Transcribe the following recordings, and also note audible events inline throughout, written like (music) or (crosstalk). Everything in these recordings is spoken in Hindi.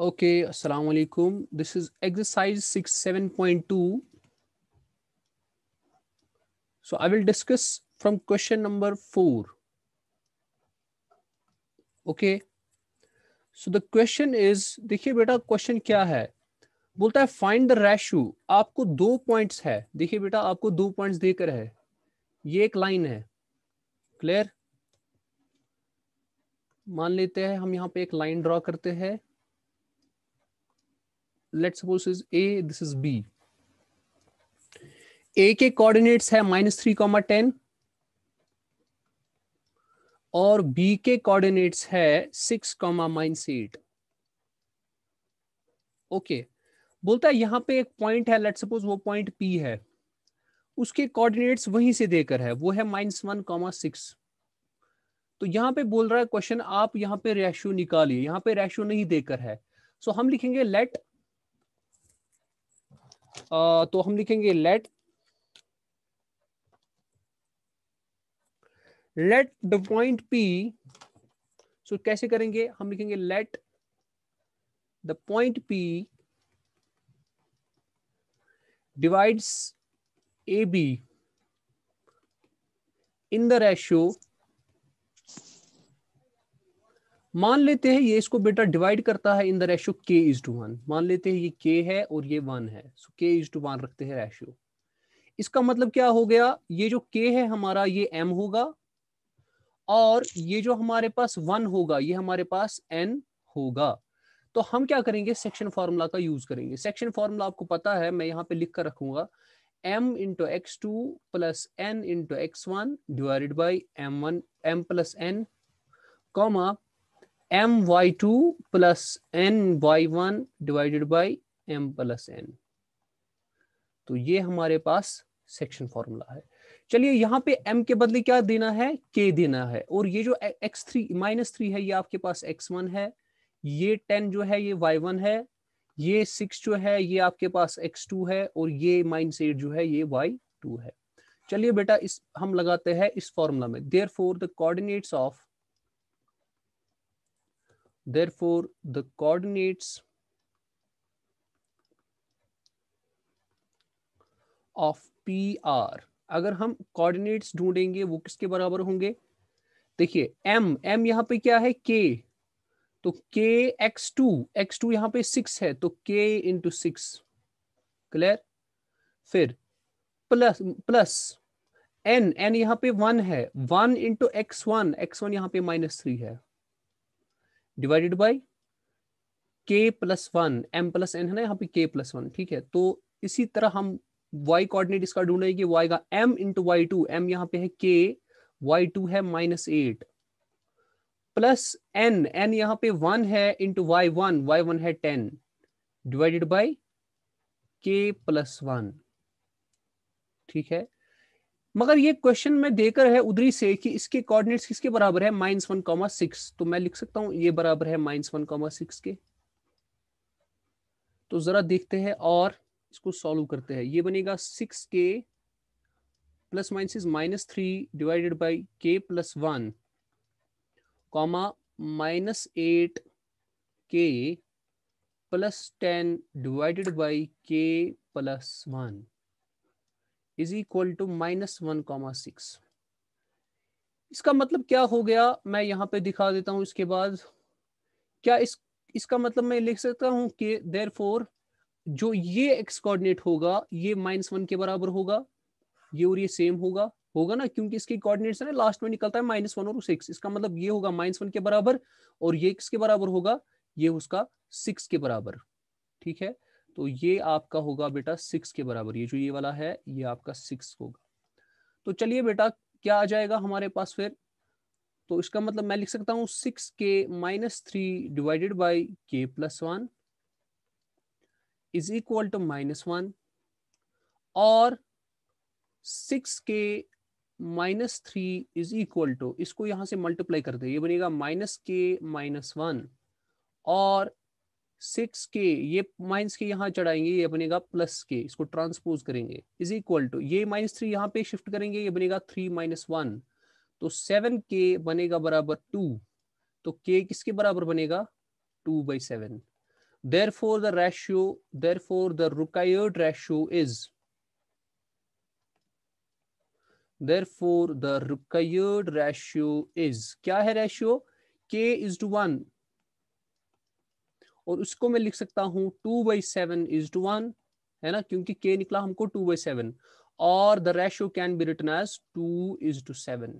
Okay, assalamu alaikum. This is exercise 67.2. So I will discuss from question number 4. Okay. So the question is, देखिए बेटा question क्या है बोलता है फाइंड द रेशो आपको दो पॉइंट्स है देखिए बेटा आपको दो पॉइंट्स देकर है ये एक line है clear मान लेते हैं हम यहाँ पे एक लाइन ड्रॉ करते हैं let's suppose is a this is b ए के कोऑर्डिनेट्स है माइनस थ्री कॉमा टेन और बी के कोऑर्डिनेट्स है six comma minus eight okay बोलता है यहां पे एक पॉइंट है लेट सपोज वो पॉइंट पी है उसके कोऑर्डिनेट्स वहीं से देकर है वो है माइनस वन कॉमा सिक्स तो यहां पे बोल रहा है क्वेश्चन आप यहां पे रेशियो निकालिए यहां पे रेशियो नहीं देकर है सो so, हम लिखेंगे लेट तो हम लिखेंगे let let the point P so कैसे करेंगे हम लिखेंगे let the point P A B in the ratio मान लेते हैं ये इसको बेटा डिवाइड करता है in the ratio K is to one मान लेते हैं ये के है और ये वन है सो के इज टू वन रखते हैं रेशियो इसका मतलब क्या हो गया ये जो के है हमारा ये एम होगा और ये जो हमारे पास वन होगा ये हमारे पास एन होगा तो हम क्या करेंगे सेक्शन फार्मूला का यूज करेंगे सेक्शन फार्मूला आपको पता है मैं यहाँ पे लिख कर रखूंगा M into x two plus N into x one divided by M one M plus N comma M Y two plus N Y one divided by M plus N तो ये हमारे पास सेक्शन फॉर्मूला है चलिए यहाँ पे m के बदले क्या देना है k देना है और ये जो x3 थ्री माइनस थ्री है ये आपके पास x1 है ये टेन जो है ये y1 है ये सिक्स जो है ये आपके पास x2 है और ये माइनस एट जो है ये y2 है चलिए बेटा इस हम लगाते हैं इस फॉर्मूला में therefore the coordinates of Therefore, the coordinates of P are अगर हम कोऑर्डिनेट्स ढूंढेंगे वो किसके बराबर होंगे देखिए एम एम यहाँ पे क्या है के तो के एक्स टू एक्स टू यहाँ पे सिक्स है तो के इंटू सिक्स क्लियर फिर प्लस प्लस एन एन यहाँ पे वन है one into x one X one यहाँ पे माइनस थ्री है divided by K plus one M plus N है ना यहाँ पे के प्लस वन ठीक है तो इसी तरह हम वाई कोऑर्डिनेट इसका ढूंढेंगे वाई का M into Y two M यहाँ पे है के वाई टू है minus eight plus N N यहाँ पे वन है into Y one Y one है ten divided by K plus one ठीक है मगर ये क्वेश्चन में देकर है उधरी से कि इसके कोऑर्डिनेट्स किसके बराबर है माइनस वन कॉमा सिक्स तो मैं लिख सकता हूं ये बराबर है माइनस वन कॉमा सिक्स के तो जरा देखते हैं और इसको सॉल्व करते हैं ये बनेगा six K plus minus is minus three divided by K plus one comma minus eight K plus ten divided by K plus one is equal to minus one comma six इसका मतलब क्या हो गया मैं यहाँ पे दिखा देता हूँ इसके बाद क्या इस इसका मतलब मैं लिख सकता हूँ कि देर फोर जो ये एक्स कोऑर्डिनेट होगा ये माइनस वन के बराबर होगा ये और ये सेम होगा होगा ना क्योंकि इसके कोऑर्डिनेट्स ना लास्ट में निकलता है माइनस वन और सिक्स इसका मतलब ये होगा माइनस वन के बराबर और ये किसके बराबर होगा ये उसका सिक्स के बराबर ठीक है तो ये आपका होगा बेटा सिक्स के बराबर ये जो ये वाला है ये आपका सिक्स होगा तो चलिए बेटा क्या आ जाएगा हमारे पास फिर तो इसका मतलब मैं लिख सकता हूं six K minus three divided by K plus one is equal to minus one और six K minus three is equal to इसको यहां से मल्टीप्लाई करते हैं ये बनेगा माइनस के माइनस वन और सिक्स के ये माइनस के यहाँ चढ़ाएंगे ये बनेगा प्लस के इसको ट्रांसपोज करेंगे इज इक्वल टू ये माइनस थ्री यहाँ पे शिफ्ट करेंगे ये बनेगा थ्री माइनस वन तो सेवन के बनेगा बराबर टू तो के किसके बराबर बनेगा two by seven therefore the ratio therefore the required ratio is therefore the required ratio is क्या है ratio K is to one और उसको मैं लिख सकता हूँ two by seven is to one है ना क्योंकि के निकला हमको टू बाई सेवन और the ratio can be written as two is to seven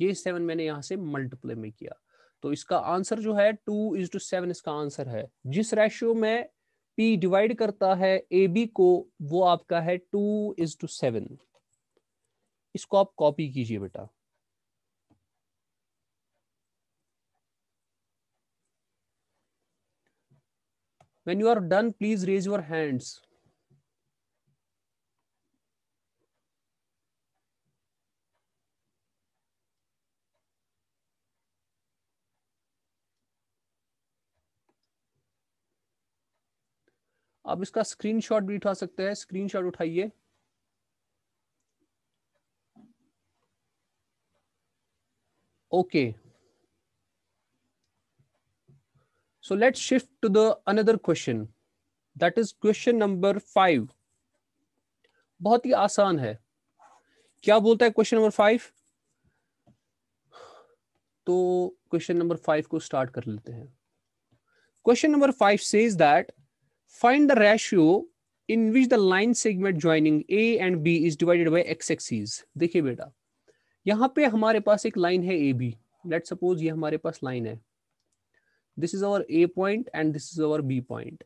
ये सेवन मैंने यहाँ से मल्टीप्लाई में किया तो इसका आंसर जो है टू इज टू सेवन इसका आंसर है जिस रेशियो में पी डिवाइड करता है ए बी को वो आपका है टू इज टू सेवन इसको आप कॉपी कीजिए बेटा when you are done please raise your hands आप इसका स्क्रीनशॉट भी उठा सकते हैं स्क्रीनशॉट उठाइए okay okay. So let's shift to the another question. That is question number five. बहुत ही आसान है क्या बोलता है क्वेश्चन नंबर फाइव तो क्वेश्चन नंबर फाइव को स्टार्ट कर लेते हैं question number five says that find the ratio in which the line segment joining A and B is divided by X axis देखिए बेटा यहाँ पे हमारे पास एक लाइन है ए बी लेट सपोज ये हमारे पास लाइन है this is our A point and this is our B point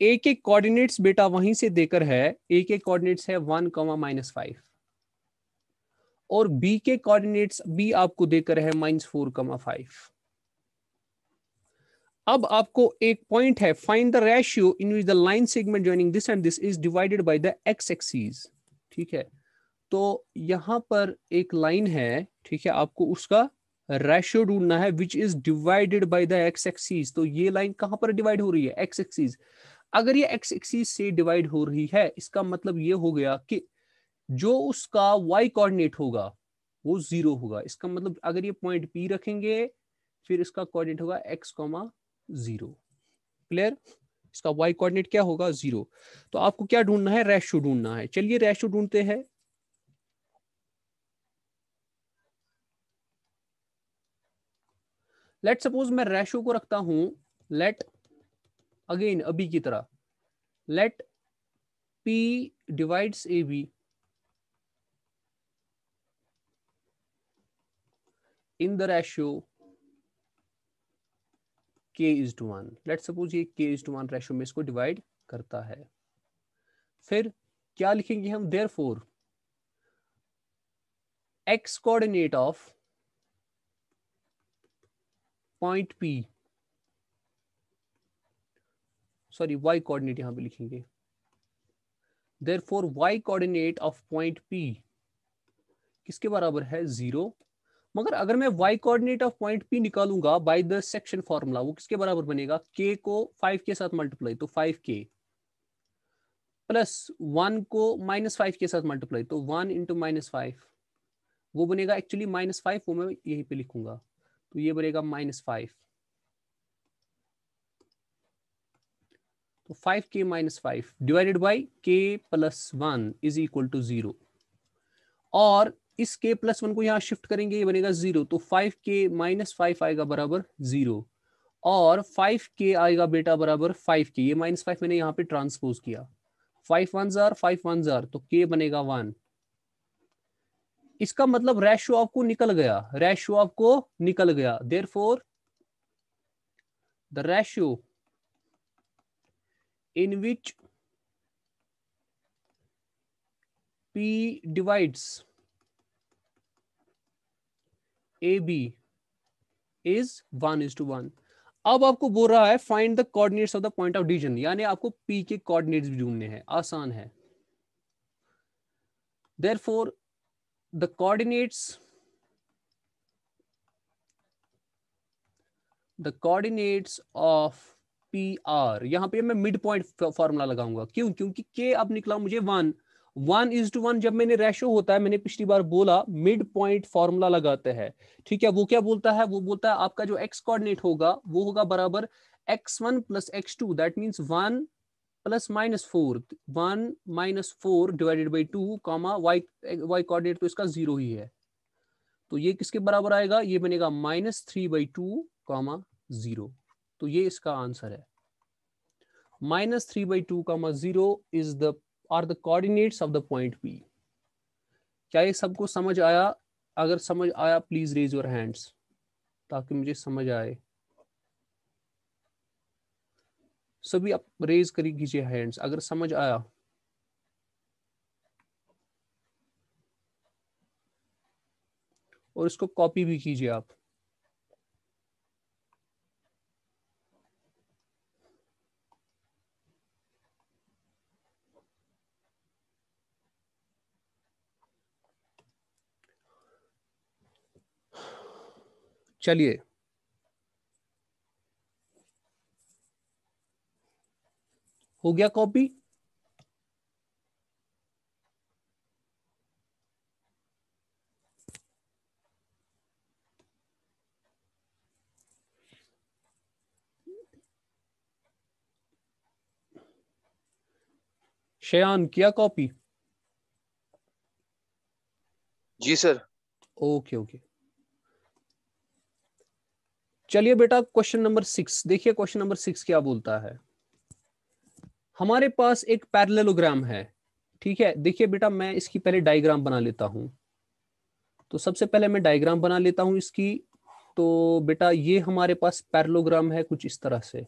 A के कोऑर्डिनेट्स बेटा वहीं से देकर है ए के कोऑर्डिनेट्स है वन कमा माइनस फाइव और बी के कोऑर्डिनेट्स बी आपको देकर है माइनस फोर कमा फाइव अब आपको एक पॉइंट है find the ratio in which the line segment joining this and this is divided by the X axis ठीक है तो यहां पर एक लाइन है ठीक है आपको उसका रेशियो ढूंढना है which is divided by the X axis तो ये लाइन कहां पर डिवाइड हो रही है एक्स एक्सीज अगर ये एक्स एक्सीज से डिवाइड हो रही है इसका मतलब ये हो गया कि जो उसका वाई कोऑर्डिनेट होगा वो जीरो होगा इसका मतलब अगर ये पॉइंट पी रखेंगे फिर इसका कोऑर्डिनेट होगा एक्स कॉमा जीरो क्लियर इसका वाई कोऑर्डिनेट क्या होगा जीरो तो आपको क्या ढूंढना है रेशियो ढूंढना है चलिए रेशियो ढूंढते हैं लेट सपोज मैं रेशो को रखता हूं लेट अगेन अभी की तरह let P divides A B in the ratio K is to one let suppose ये K is to one ratio में इसको डिवाइड करता है फिर क्या लिखेंगे हम therefore X coordinate of point P sorry Y coordinate यहां पे लिखेंगे therefore Y coordinate of point P किसके बराबर है जीरो मगर अगर मैं y coordinate of point P निकालूंगा बाय द सेक्शन फॉर्मूला वो किसके बराबर बनेगा k को 5 के साथ मल्टीप्लाई तो 5k प्लस 1 को माइनस फाइव के साथ मल्टीप्लाई तो 1 इंटू माइनस फाइव वो बनेगा एक्चुअली माइनस फाइव वो मैं यहीं पे लिखूंगा तो ये बनेगा माइनस फाइव तो five K minus five divided by K plus one is equal to zero और इस के प्लस वन को यहां शिफ्ट करेंगे ये बनेगा जीरो तो फाइव के माइनस फाइव आएगा बराबर जीरो और फाइव के आएगा बेटा बराबर फाइव के ये माइनस फाइव मैंने यहाँ पे ट्रांसपोज किया फाइव वन जार फाइव वन जार तो के बनेगा वन इसका मतलब रेशो आपको निकल गया रेशो आपको निकल गया therefore the ratio in which P divides A B is one is to one अब आपको बोल रहा है find the coordinates of the point of division यानी आपको पी के कोऑर्डिनेट्स भी ढूंढने हैं आसान है therefore the coordinates the coordinates of are यहाँ पे मैं मिड पॉइंट फॉर्मूला लगाऊंगा क्यों क्योंकि के अब निकला मुझे one one is to one जब मैंने रेशो होता है मैंने पिछली बार बोला मिड पॉइंट फॉर्मूला लगाते हैं ठीक है वो क्या बोलता है वो बोलता है आपका जो एक्स कोऑर्डिनेट होगा वो होगा बराबर X one plus x two that means one plus minus four one minus four divided by two comma Y Y coordinate तो इसका जीरो ही है तो ये किसके बराबर आएगा ये बनेगा minus three by two comma zero तो ये इसका आंसर है minus three by two comma zero is the are the coordinates of the point P. क्या ये सबको समझ आया अगर समझ आया प्लीज रेज योर हैंड्स ताकि मुझे समझ आए सभी आप रेज करी कीजिए हैंड्स अगर समझ आया और इसको कॉपी भी कीजिए आप चलिए हो गया कॉपी शयान किया कॉपी जी सर ओके ओके चलिए बेटा क्वेश्चन नंबर सिक्स देखिए क्वेश्चन नंबर सिक्स क्या बोलता है हमारे पास एक पैरलेलोग्राम है ठीक है देखिए बेटा मैं इसकी पहले डायग्राम बना लेता हूं तो सबसे पहले मैं डायग्राम बना लेता हूं इसकी तो बेटा ये हमारे पास पैरलोग्राम है कुछ इस तरह से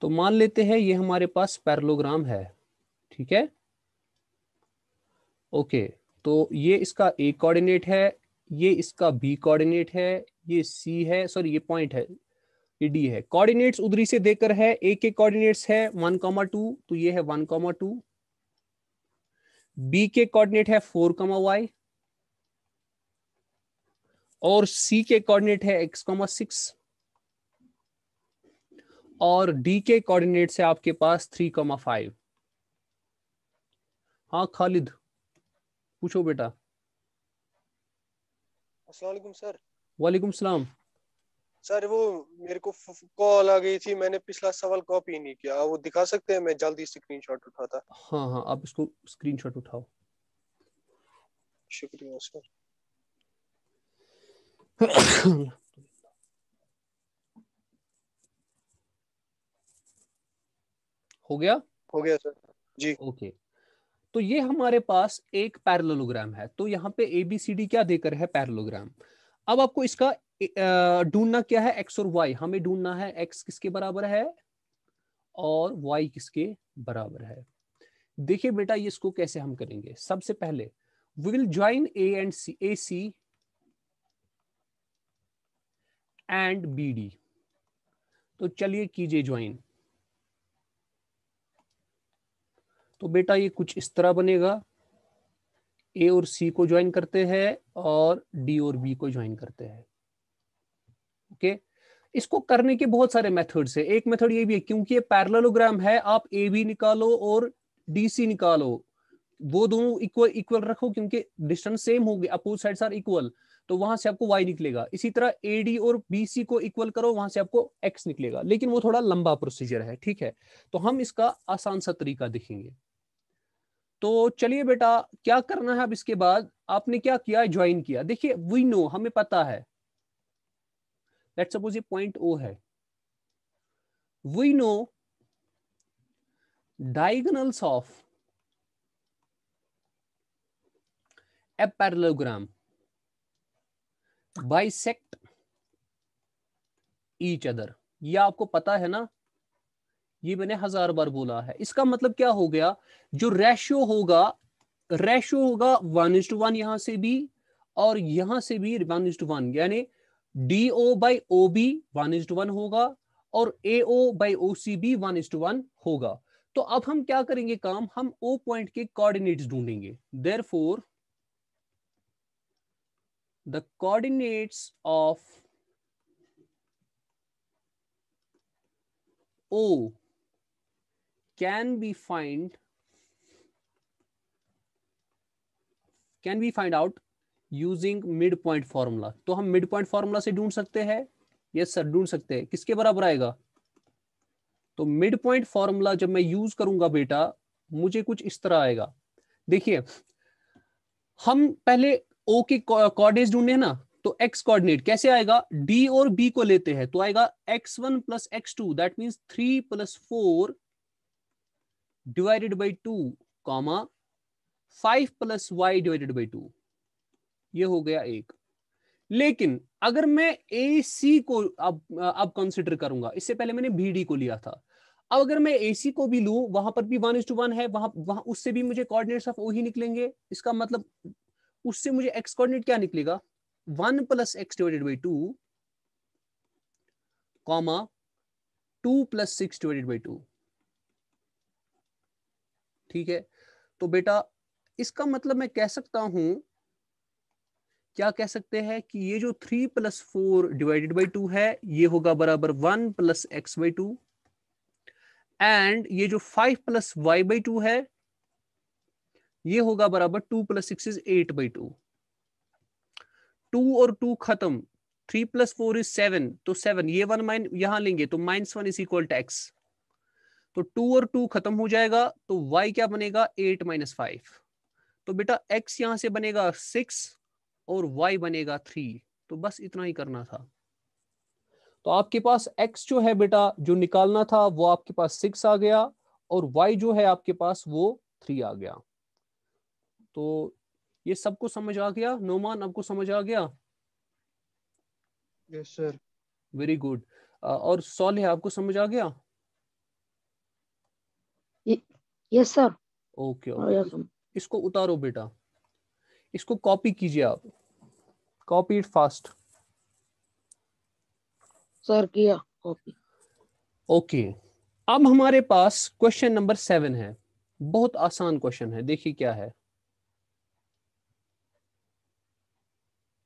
तो मान लेते हैं ये हमारे पास पैरलोग्राम है ठीक है ओके तो ये इसका एक कोऑर्डिनेट है ये इसका बी कोऑर्डिनेट है ये सी है सॉरी ये पॉइंट है ये डी है कोऑर्डिनेट्स उधरी से देकर है ए के कोऑर्डिनेट्स है वन कॉमा टू तो ये है वन कॉमा टू बी के कोऑर्डिनेट है फोर कॉमा वाई और सी के कोऑर्डिनेट है एक्स कॉमा सिक्स और डी के कोऑर्डिनेट से आपके पास थ्री कॉमा फाइव हाँ खालिद पूछो बेटा अस्सलाम सर वालेकुम सलाम सर वो मेरे को कॉल आ गई थी मैंने पिछला सवाल कॉपी नहीं किया वो दिखा सकते हैं मैं जल्दी स्क्रीनशॉट उठाता हाँ हाँ आप इसको स्क्रीनशॉट उठाओ शुक्रिया सर (coughs) हो गया हो गया सर जी ओके okay. तो ये हमारे पास एक पैरलोग्राम है तो यहाँ पे ए बी सी डी क्या देकर है पैरलोग्राम अब आपको इसका ढूंढना क्या है एक्स और वाई हमें ढूंढना है एक्स किसके बराबर है और वाई किसके बराबर है देखिए बेटा ये इसको कैसे हम करेंगे सबसे पहले we will join A and C A C and B D तो चलिए कीजिए ज्वाइन तो बेटा ये कुछ इस तरह बनेगा ए और सी को ज्वाइन करते हैं और डी और बी को ज्वाइन करते हैं ओके इसको करने के बहुत सारे मेथड्स है एक मेथड ये भी है क्योंकि ये पैरलोग्राम है आप ए बी निकालो और डी सी निकालो वो दोनों इक्वल इक्वल रखो क्योंकि डिस्टेंस सेम होगी अपोज साइड आर इक्वल तो वहां से आपको वाई निकलेगा इसी तरह ए डी और बी सी को इक्वल करो वहां से आपको एक्स निकलेगा लेकिन वो थोड़ा लंबा प्रोसीजर है ठीक है तो हम इसका आसान सा तरीका देखेंगे तो चलिए बेटा क्या करना है अब इसके बाद आपने क्या किया ज्वाइन किया देखिए वी नो हमें पता है लेट सपोज ये पॉइंट ओ है we know diagonals of a parallelogram bisect each other ये आपको पता है ना ये मैंने हजार बार बोला है इसका मतलब क्या हो गया जो रेशियो होगा रेशियो होगा वन इंस टू वन यहां से भी और यहां से भी वन इंस टू वन यानी D O by O B one is to one होगा और A O by O C B one is to one होगा तो अब हम क्या करेंगे काम हम ओ पॉइंट के कोऑर्डिनेट्स ढूंढेंगे therefore the coordinates of O can be find can be find out using mid point formula तो हम मिड पॉइंट फॉर्मूला से ढूंढ सकते हैं यस सर ढूंढ सकते हैं किसके बराबर आएगा तो मिड पॉइंट फॉर्मूला जब मैं यूज करूंगा बेटा मुझे कुछ इस तरह आएगा देखिए हम पहले ओ के कोऑर्डिनेट ढूंढने ना तो एक्स कोऑर्डिनेट कैसे आएगा डी और बी को लेते हैं तो आएगा x one plus x two that means three plus four divided by two comma five plus y divided by two ये हो गया एक लेकिन अगर मैं ए सी को अब अब कंसिडर करूंगा इससे पहले मैंने बी डी को लिया था अब अगर मैं ए सी को भी लू वहां पर भी वन इज टू वन है वहां वहां उससे भी मुझे कोऑर्डिनेट्स ऑफ ओ ही निकलेंगे इसका मतलब उससे मुझे एक्स कोऑर्डिनेट क्या निकलेगा one plus x divided by two comma two plus six divided by two ठीक है तो बेटा इसका मतलब मैं कह सकता हूं क्या कह सकते हैं कि ये जो three plus four divided by two है ये होगा बराबर one plus x by two and ये जो five plus y by two है ये होगा बराबर two plus six is eight by two two और टू खत्म three plus four is seven तो सेवन ये वन माइन यहां लेंगे तो minus one is equal to x तो टू और टू खत्म हो जाएगा तो वाई क्या बनेगा एट माइनस फाइव तो बेटा एक्स यहां से बनेगा सिक्स और वाई बनेगा थ्री तो बस इतना ही करना था तो आपके पास एक्स जो है बेटा जो निकालना था वो आपके पास सिक्स आ गया और वाई जो है आपके पास वो थ्री आ गया तो ये सबको समझ आ गया नोमान आपको समझ आ गया यस सर वेरी गुड और है आपको समझ आ गया यस सर ओके ओके इसको उतारो बेटा इसको कॉपी कीजिए आप कॉपी इट फास्ट सर किया कॉपी ओके अब हमारे पास क्वेश्चन नंबर सेवन है बहुत आसान क्वेश्चन है देखिए क्या है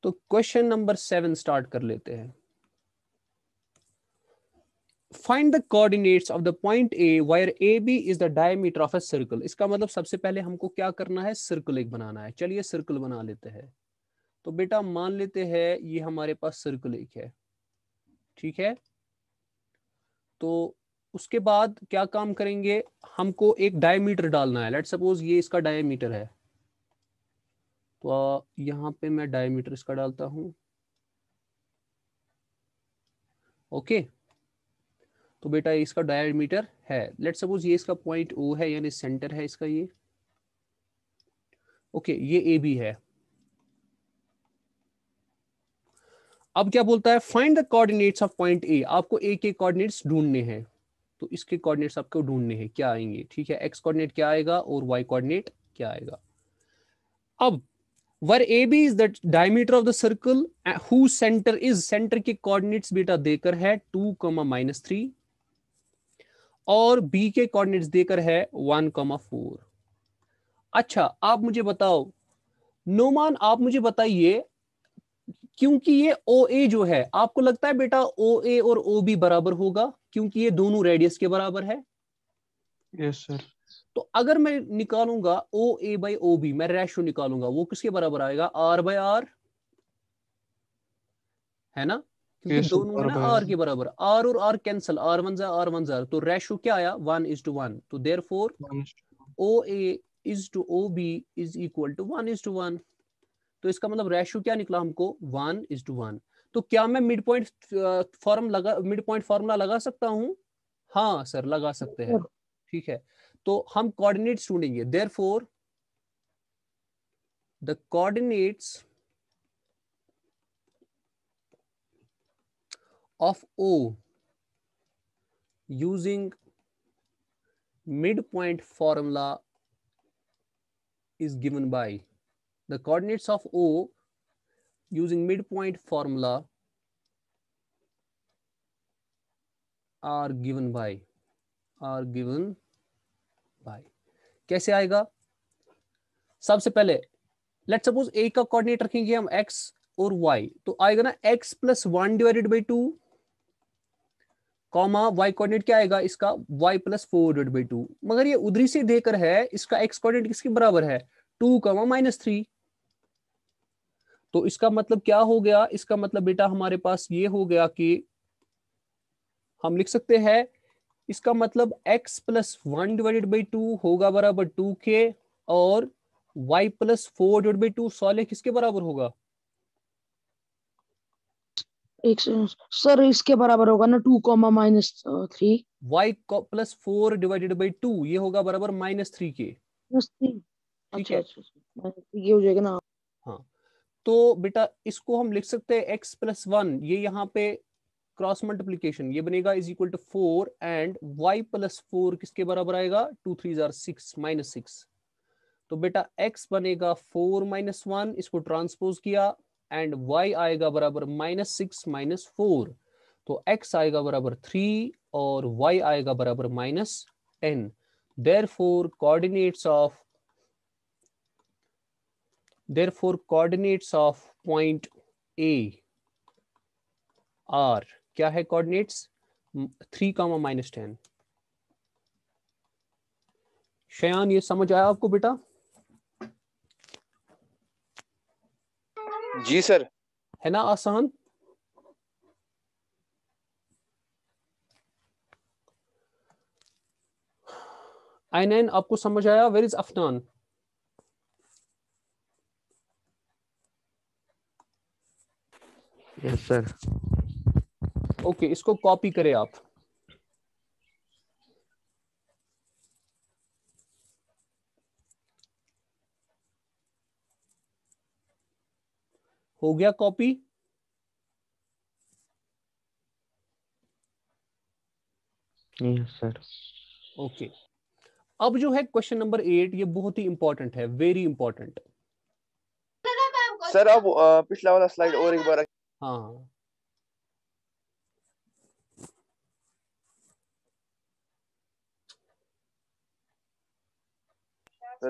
तो क्वेश्चन नंबर सेवन स्टार्ट कर लेते हैं find the coordinates of the point A where A B is the diameter of a circle इसका मतलब सबसे पहले हमको क्या करना है सर्कल एक बनाना है चलिए सर्कल बना लेते हैं तो बेटा मान लेते हैं ये हमारे पास सर्कल एक है ठीक है तो उसके बाद क्या काम करेंगे हमको एक डायमीटर डालना है लेट सपोज ये इसका डायमीटर है तो यहां पे मैं डायमीटर इसका डालता हूं ओके okay. तो बेटा इसका डायमीटर है लेट सपोज ये इसका पॉइंट ओ है यानी सेंटर है इसका ये ओके okay, ये ए बी है अब क्या बोलता है find the coordinates of point A आपको ए के कोऑर्डिनेट्स ढूंढने हैं तो इसके कोऑर्डिनेट्स आपको ढूंढने हैं क्या आएंगे ठीक है एक्स कोऑर्डिनेट क्या आएगा और वाई कोऑर्डिनेट क्या आएगा अब where A B is the diameter of the circle whose centre is centre के कोऑर्डिनेट्स बेटा देकर है टू कमा माइनस थ्री और बी के कोऑर्डिनेट्स देकर है वन कॉमा फोर अच्छा आप मुझे बताओ नोमान आप मुझे बताइए क्योंकि ये ओ ए जो है आपको लगता है बेटा ओ ए और ओ बी बराबर होगा क्योंकि ये दोनों रेडियस के बराबर है यस yes, सर तो अगर मैं निकालूंगा O A by O B मैं रेशो निकालूंगा वो किसके बराबर आएगा आर बाई आर है ना क्योंकि दोनों है ना आर के बराबर आर और आर कैंसिल आर वन जार आर वन जार तो रेशो क्या आया वन इज टू वन तो therefore O A is to O B is equal to one is to one तो इसका मतलब रेशो क्या निकला हमको वन इज टू वन तो क्या मैं मिड पॉइंट फॉर्म लगा मिड पॉइंट फॉर्मूला लगा सकता हूँ हाँ सर लगा सकते हैं ठीक है तो हम कोऑर्डिनेट्स ढूंढेंगे therefore the coordinates of O using midpoint formula is given by the coordinates of O using midpoint formula are given by are given by कैसे आएगा सबसे पहले लेट सपोज ए का कोऑर्डिनेट रखेंगे हम एक्स और वाई तो आएगा ना x plus one divided by two comma y coordinate क्या आएगा इसका y plus four divide by two मगर ये उधरी से देकर है इसका एक्स कोऑर्डिनेट किसके बराबर है टू कॉमा माइनस थ्री तो इसका मतलब क्या हो गया इसका मतलब बेटा हमारे पास ये हो गया कि हम लिख सकते हैं इसका मतलब x plus one divided by two होगा बराबर टू के और y plus four divide by two सॉले किसके बराबर होगा एक सर इसके बराबर होगा ना two comma minus three y plus four divided by two ये होगा बराबर माइनस थ्री के ये हो जाएगा ना हाँ तो बेटा इसको हम लिख सकते हैं एक्स प्लस वन ये यहाँ पे क्रॉस मल्टीप्लीकेशन ये बनेगा is equal to four and y plus four किसके बराबर आएगा टू थ्री जार सिक्स माइनस सिक्स तो बेटा x बनेगा फोर माइनस वन इसको ट्रांसपोज किया एंड वाई आएगा बराबर माइनस सिक्स माइनस फोर तो एक्स आएगा बराबर थ्री और वाई आएगा बराबर minus ten therefore coordinates of therefore coordinates of point A are क्या है coordinates three comma minus ten Shayan ये समझ आया आपको बेटा जी सर है ना आसान आई नाइन आपको समझ आया where is Afnan yes sir okay इसको कॉपी करें आप हो गया कॉपी सर ओके अब जो है क्वेश्चन नंबर एट ये बहुत ही इंपॉर्टेंट है वेरी इंपॉर्टेंट सर अब uh, पिछला वाला स्लाइड और एक बार हाँ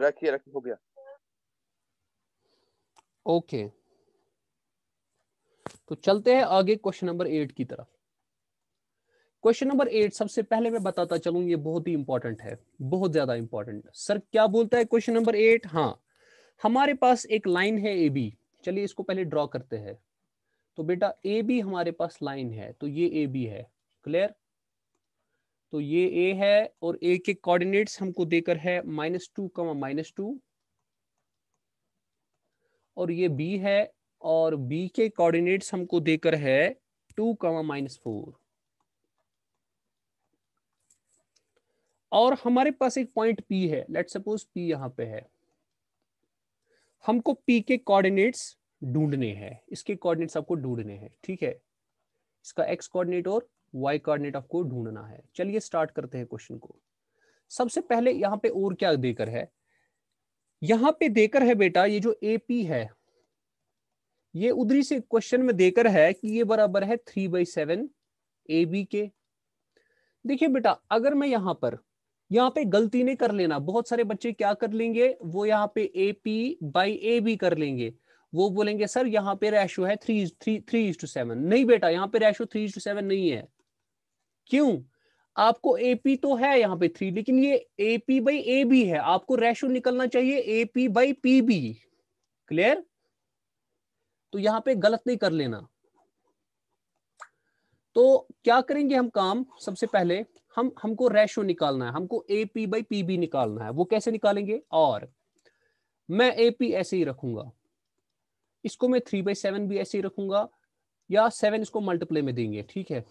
रखिए रखिए हो गया ओके okay. तो चलते हैं आगे क्वेश्चन नंबर एट की तरफ क्वेश्चन नंबर एट सबसे पहले मैं बताता चलूं ये बहुत ही इंपॉर्टेंट है बहुत ज्यादा इंपॉर्टेंट सर क्या बोलता है क्वेश्चन नंबर एट हाँ हमारे पास एक लाइन है ए बी चलिए इसको पहले ड्रॉ करते हैं तो बेटा ए बी हमारे पास लाइन है तो ये ए बी है क्लियर तो ये ए है और ए के कोऑर्डिनेट्स हमको देकर है minus two comma minus two और ये बी है और बी के कोऑर्डिनेट्स हमको देकर है टू कमा माइनस फोर और हमारे पास एक पॉइंट पी है लेट सपोज पी यहां पे है हमको पी के कोऑर्डिनेट्स ढूंढने हैं इसके कोऑर्डिनेट्स आपको ढूंढने हैं ठीक है इसका एक्स कोऑर्डिनेट और वाई कोऑर्डिनेट आपको ढूंढना है चलिए स्टार्ट करते हैं क्वेश्चन को सबसे पहले यहां पे और क्या देकर है यहां पे देकर है बेटा ये जो ए पी है ये उधरी से क्वेश्चन में देकर है कि ये बराबर है three by seven A B के देखिए बेटा अगर मैं यहां पर यहाँ पे गलती नहीं कर लेना बहुत सारे बच्चे क्या कर लेंगे वो यहाँ पे A P by A B कर लेंगे वो बोलेंगे सर यहाँ पे रेशो है three three three is to seven नहीं बेटा यहाँ पे ratio three is to seven नहीं है क्यों आपको एपी तो है यहाँ पे थ्री लेकिन ये एपी बाई ए बी है आपको रेशो निकलना चाहिए AP by P B clear तो यहां पे गलत नहीं कर लेना तो क्या करेंगे हम काम सबसे पहले हम हमको रेशो निकालना है हमको A P by P B निकालना है वो कैसे निकालेंगे और मैं ए पी ऐसे ही रखूंगा इसको मैं थ्री बाई सेवन भी ऐसे ही रखूंगा या सेवन इसको मल्टीप्ले में देंगे ठीक है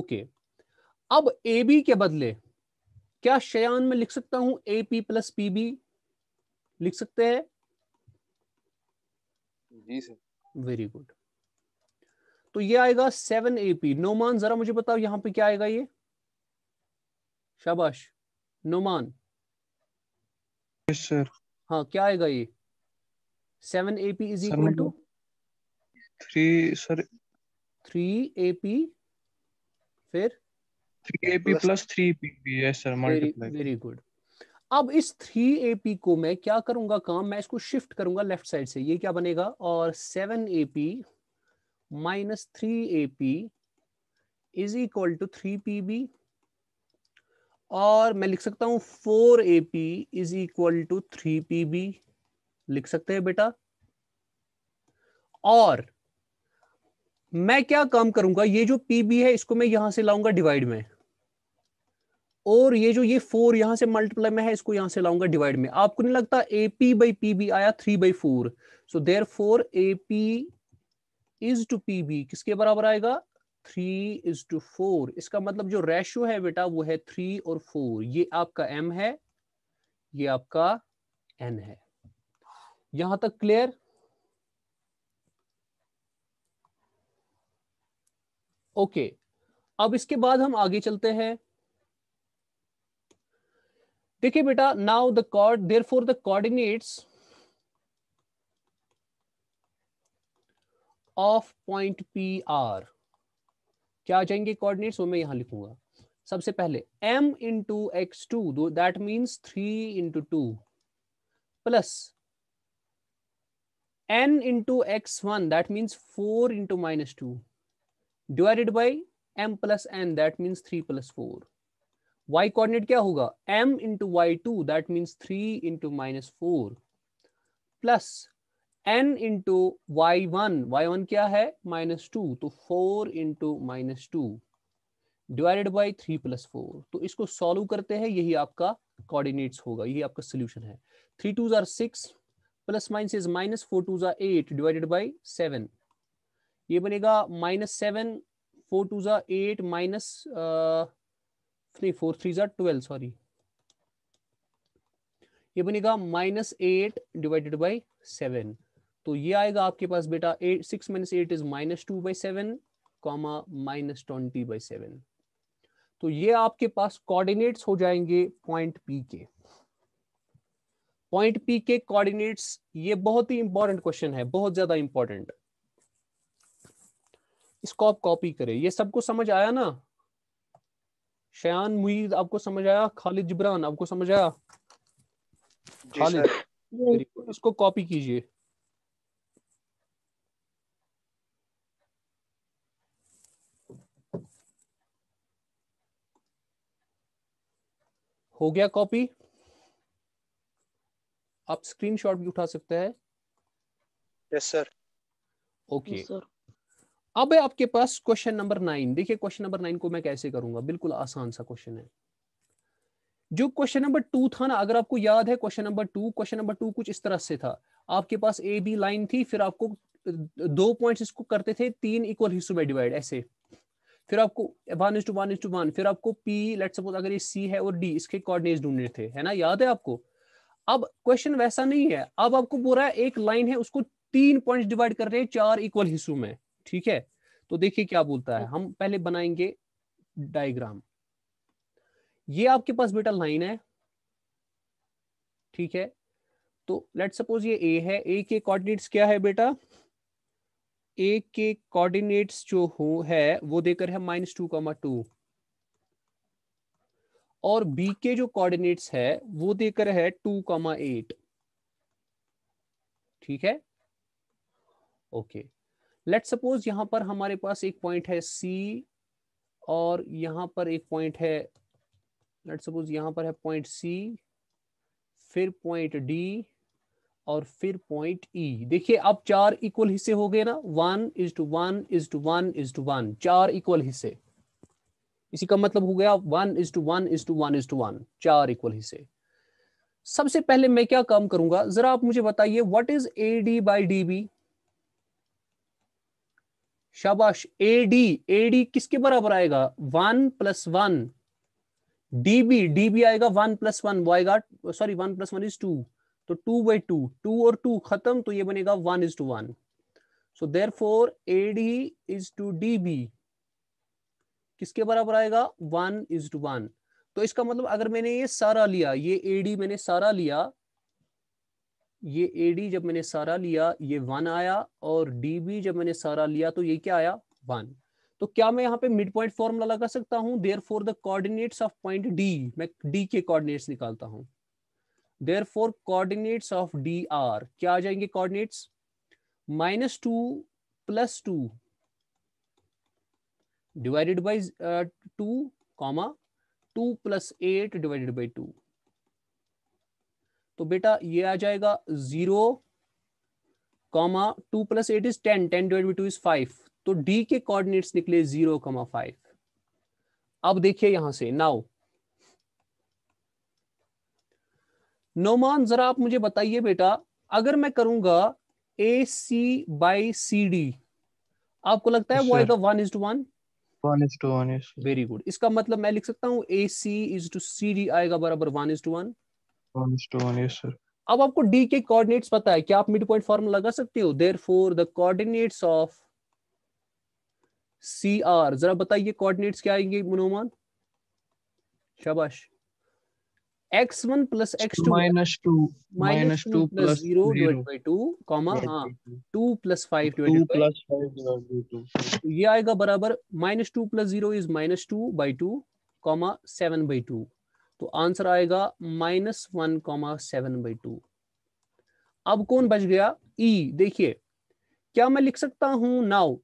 ओके अब ए बी के बदले क्या शयान में लिख सकता हूं A P plus P B लिख सकते हैं जी सर वेरी गुड तो ये आएगा सेवन एपी नोमान जरा मुझे बताओ यहाँ पे क्या आएगा ये शाबाश नोमान सर हाँ क्या आएगा ये seven AP is equal to three sir three AP फिर three AP plus three P है सर मल्टीप्लाई वेरी गुड अब इस थ्री ए पी को मैं क्या करूंगा काम मैं इसको शिफ्ट करूंगा लेफ्ट साइड से ये क्या बनेगा और seven A P minus three A P is equal to three P B और मैं लिख सकता हूं four A P is equal to three P B लिख सकते हैं बेटा और मैं क्या काम करूंगा ये जो पी बी है इसको मैं यहां से लाऊंगा डिवाइड में और ये जो ये फोर यहां से मल्टीप्लाई में है इसको यहां से लाऊंगा डिवाइड में आपको नहीं लगता A P by P B आया three by four so therefore A P is to P B किसके बराबर आएगा थ्री इज टू फोर इसका मतलब जो रेशो है बेटा वो है थ्री और फोर ये आपका एम है ये आपका एन है यहां तक क्लियर ओके okay. अब इसके बाद हम आगे चलते हैं देखिए बेटा now the cord therefore the coordinates of point P are क्या आ जाएंगे कोऑर्डिनेट्स वो मैं यहां लिखूंगा सबसे पहले m into x two that means three into two plus n into x one that means four into minus two divided by m plus n that means three plus four y coordinate क्या होगा m into Y two that means three into minus four plus N into Y one Y one क्या है माइनस टू तो four into minus two divided by three plus four तो इसको सॉल्व करते हैं यही आपका कोऑर्डिनेट्स होगा यही आपका सोल्यूशन है थ्री टू जार six plus minus is minus four two जार एट डिवाइडेड बाई सेवन ये बनेगा माइनस सेवन फोर टू जार eight minus three four three जार ट्वेल्व सॉरी ये बनेगा minus eight divided by seven तो ये आएगा आपके पास बेटा eight six minus eight is minus two by seven comma minus twenty by seven तो ये आपके पास कोऑर्डिनेट्स हो जाएंगे पॉइंट पी के पॉइंट पी के कोऑर्डिनेट्स ये बहुत ही इंपॉर्टेंट क्वेश्चन है बहुत ज्यादा इंपॉर्टेंट इसको आप कॉपी करें ये सबको समझ आया ना शयान मुईद आपको समझ आया खालिद जिब्रान आपको समझ आया खालिद इसको हम्म। कॉपी कीजिए हो गया कॉपी आप स्क्रीनशॉट भी उठा सकते हैं यस सर ओके सर अब है आपके पास क्वेश्चन नंबर नाइन देखिए क्वेश्चन नंबर नाइन को मैं कैसे करूंगा बिल्कुल आसान सा क्वेश्चन है जो क्वेश्चन नंबर टू था ना अगर आपको याद है question number two question number two कुछ इस तरह से था आपके पास ए बी लाइन थी फिर आपको दो पॉइंट्स इसको करते थे तीन इक्वल हिस्सों में डिवाइड ऐसे फिर आपको one is to one is to one फिर आपको पी लेट सपोज अगर ये सी है और डी इसके कोऑर्डिनेट्स ढूंढने थे है ना याद है आपको अब क्वेश्चन वैसा नहीं है अब आपको बोल रहा है एक लाइन है उसको तीन पॉइंट्स डिवाइड कर रहे हैं चार इक्वल हिस्सों में ठीक है तो देखिए क्या बोलता है हम पहले बनाएंगे डायग्राम ये आपके पास बेटा लाइन है ठीक है तो लेट सपोज ये ए है ए के कोऑर्डिनेट्स क्या है बेटा ए के कोऑर्डिनेट्स जो हो है वो देकर है माइनस टू कामा टू और बी के जो कोऑर्डिनेट्स है वो देकर है टू कामा एट ठीक है ओके okay. लेट सपोज यहां पर हमारे पास एक पॉइंट है सी और यहां पर एक पॉइंट है लेट सपोज यहां पर है पॉइंट सी फिर पॉइंट डी और फिर पॉइंट ई e. देखिए अब चार इक्वल हिस्से हो गए ना one is to one is to one is to one चार इक्वल हिस्से इसी का मतलब हो गया one is to one is to one is to one चार इक्वल हिस्से सबसे पहले मैं क्या काम करूंगा जरा आप मुझे बताइए what is A D by D B शाबाश ए डी ए डी किसके बराबर आएगा one plus one DB B आएगा वन प्लस वन वो आएगा sorry one plus one is two तो टू बाई टू टू और टू खत्म तो ये बनेगा one is to one so therefore A D is to D B किसके बराबर आएगा वन इज टू वन तो इसका मतलब अगर मैंने ये सारा लिया ये ए डी मैंने सारा लिया ये ए डी जब मैंने सारा लिया ये वन आया और डी बी जब मैंने सारा लिया तो ये क्या आया वन तो क्या मैं यहाँ पे मिड पॉइंट फॉर्मूला लगा सकता हूँ therefore the coordinates of point D मैं डी के कोऑर्डिनेट्स निकालता हूँ therefore coordinates of D are क्या आ जाएंगे coordinates minus two plus two divided by two comma two plus eight divided by two तो बेटा ये आ जाएगा zero comma two plus eight is ten ten divide two is five तो डी के कोऑर्डिनेट्स निकले जीरो कॉमा फाइव अब देखिए यहां से नाउ नोमान जरा आप मुझे बताइए बेटा अगर मैं करूंगा ए सी बाई सी डी आपको लगता है वो आएगा one is to one one is to one very good इसका मतलब मैं लिख सकता हूँ A C is to C D आएगा बराबर वन इज टू वन अब आपको डी के कोऑर्डिनेट्स पता है क्या आप मिड पॉइंट फॉर्म लगा सकते हो therefore the coordinates of C are जरा बताइए कोऑर्डिनेट्स क्या आएंगे मनोमान शाबाश x one plus x two minus two minus two plus zero two comma हाँ two plus five divide plus five ये आएगा बराबर minus two plus zero is minus two by two comma seven by two तो आंसर आएगा minus one comma seven by two अब कौन बच गया ई e, देखिए क्या मैं लिख सकता हूं नाउ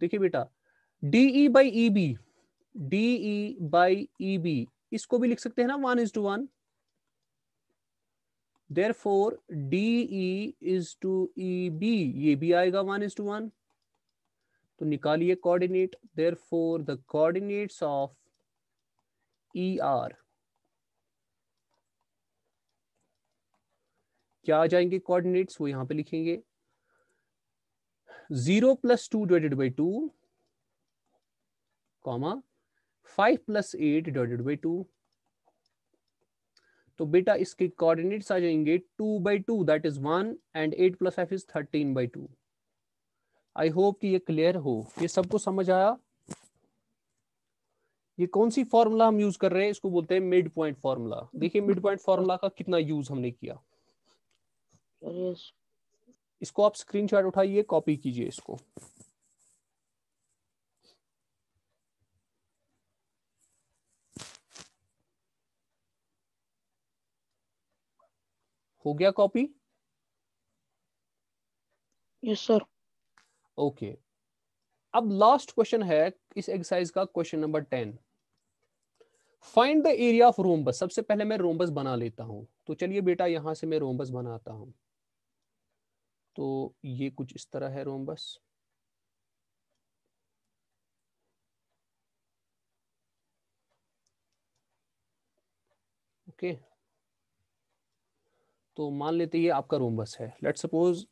देखिए बेटा D E by E B D E by E B इसको भी लिख सकते हैं ना one is to one therefore D E is to E B ये भी आएगा वन इज टू वन तो निकालिए coordinate therefore the coordinates of E e are क्या आ जाएंगे कोऑर्डिनेट्स वो यहां पे लिखेंगे zero plus two divided by two comma five plus eight divided by two तो बेटा इसके कोऑर्डिनेट्स आ जाएंगे two by two that is one and eight plus five is thirteen by two I hope कि ये क्लियर हो ये सबको समझ आया ये कौन सी फॉर्मूला हम यूज कर रहे हैं इसको बोलते हैं मिड पॉइंट फॉर्मूला देखिए मिड पॉइंट फॉर्मूला का कितना यूज हमने किया इसको आप स्क्रीनशॉट उठाइए कॉपी कीजिए इसको हो गया कॉपी यस सर ओके अब लास्ट क्वेश्चन है इस एक्सरसाइज का question number ten find the area of rhombus सबसे पहले मैं रोमबस बना लेता हूं तो चलिए बेटा यहां से मैं रोमबस बनाता हूं तो ये कुछ इस तरह है रोमबस ओके तो मान लेते ये आपका रोमबस है लेट सपोज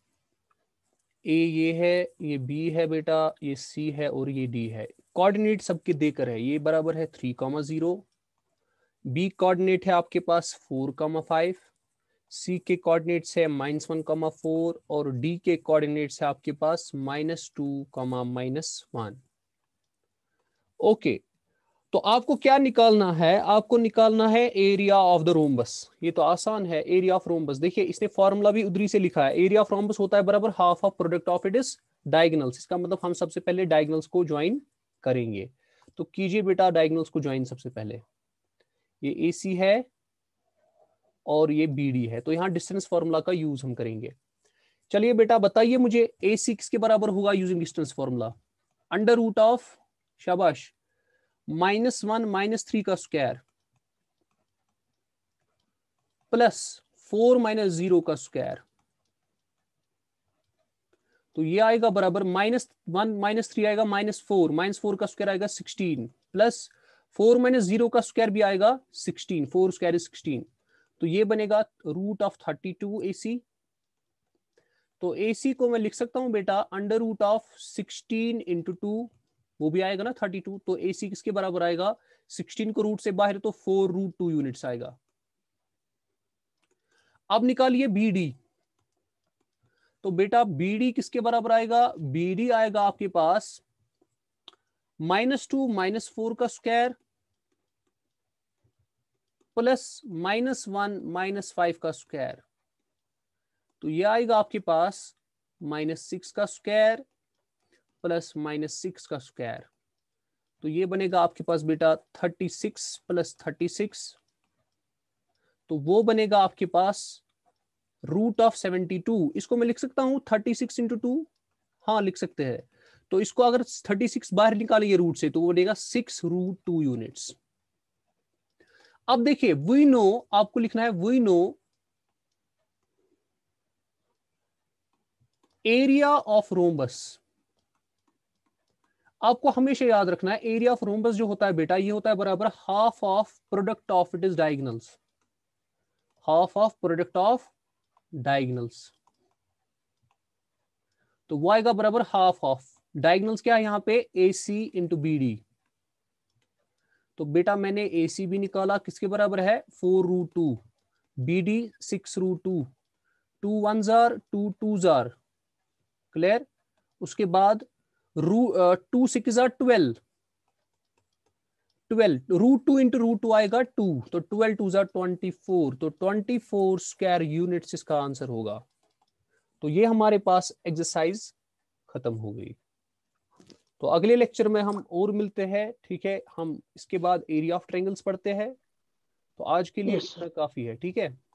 ए ये है ये बी है बेटा ये सी है और ये डी है कोऑर्डिनेट सबके देकर है ये बराबर है three comma zero B coordinate है आपके पास फोर कमा फाइव सी के कोऑर्डिनेट्स है माइनस वन कमा फोर और डी के कोऑर्डिनेट्स है आपके पास minus two comma minus one okay तो आपको क्या निकालना है आपको निकालना है एरिया ऑफ द रोमबस ये तो आसान है एरिया ऑफ रोमबस देखिए इसने फॉर्मूला भी उधरी से लिखा है एरिया ऑफ रोमबस होता है बराबर half of product of it is diagonal इसका मतलब हम सबसे पहले डायगनल्स को ज्वाइन करेंगे तो कीजिए बेटा डायगनल्स को ज्वाइन सबसे पहले ये ए सी है और ये बी डी है तो यहाँ डिस्टेंस फॉर्मूला का यूज हम करेंगे चलिए बेटा बताइए मुझे ए सी किसके बराबर होगा using distance formula under root of शाबाश माइनस वन माइनस थ्री का square plus four minus zero का स्क्वायर तो ये आएगा बराबर माइनस वन माइनस थ्री आएगा माइनस फोर माइनस फोर का स्क्वायर आएगा sixteen plus four minus zero का स्क्वायर भी आएगा sixteen four square is sixteen तो ये बनेगा root of thirty two A C तो ए सी को मैं लिख सकता हूं बेटा under root of sixteen into two वो भी आएगा ना थर्टी टू तो ए सी किसके बराबर आएगा सिक्सटीन को रूट से बाहर तो फोर रूट टू यूनिट्स आएगा अब निकालिए बी डी तो बेटा बी डी किसके बराबर आएगा बी डी आएगा आपके पास माइनस टू माइनस फोर का square plus minus one minus five का स्क्वायर तो ये आएगा आपके पास माइनस सिक्स का स्क्वायर प्लस माइनस सिक्स का स्क्वायर तो ये बनेगा आपके पास बेटा thirty six plus thirty six तो वो बनेगा आपके पास रूट ऑफ सेवेंटी टू इसको मैं लिख सकता हूं थर्टी सिक्स इंटू टू हाँ लिख सकते हैं तो इसको अगर थर्टी सिक्स बाहर निकालिए रूट से तो वो बनेगा सिक्स रूट टू यूनिट्स अब देखिए वी नो आपको लिखना है we know area of rhombus आपको हमेशा याद रखना है एरिया ऑफ रोमबस जो होता है बेटा ये होता है बराबर half of product of it is diagonals half of product of diagonals तो वो आएगा बराबर हाफ ऑफ डायगनल्स क्या है यहां पे A C into B D तो बेटा मैंने ए सी भी निकाला किसके बराबर है four root two B D six root two two one जार टू टू जार क्लियर उसके बाद रू टू सिक्स जार twelve twelve root two into root two आएगा टू तो ट्वेल्व टू जार ट्वेंटी फोर तो ट्वेंटी फोर स्क्वायर यूनिट्स इसका आंसर होगा तो ये हमारे पास एक्सरसाइज खत्म हो गई तो अगले लेक्चर में हम और मिलते हैं ठीक है हम इसके बाद एरिया ऑफ ट्रेंगल्स पढ़ते हैं तो आज के लिए yes. काफी है ठीक है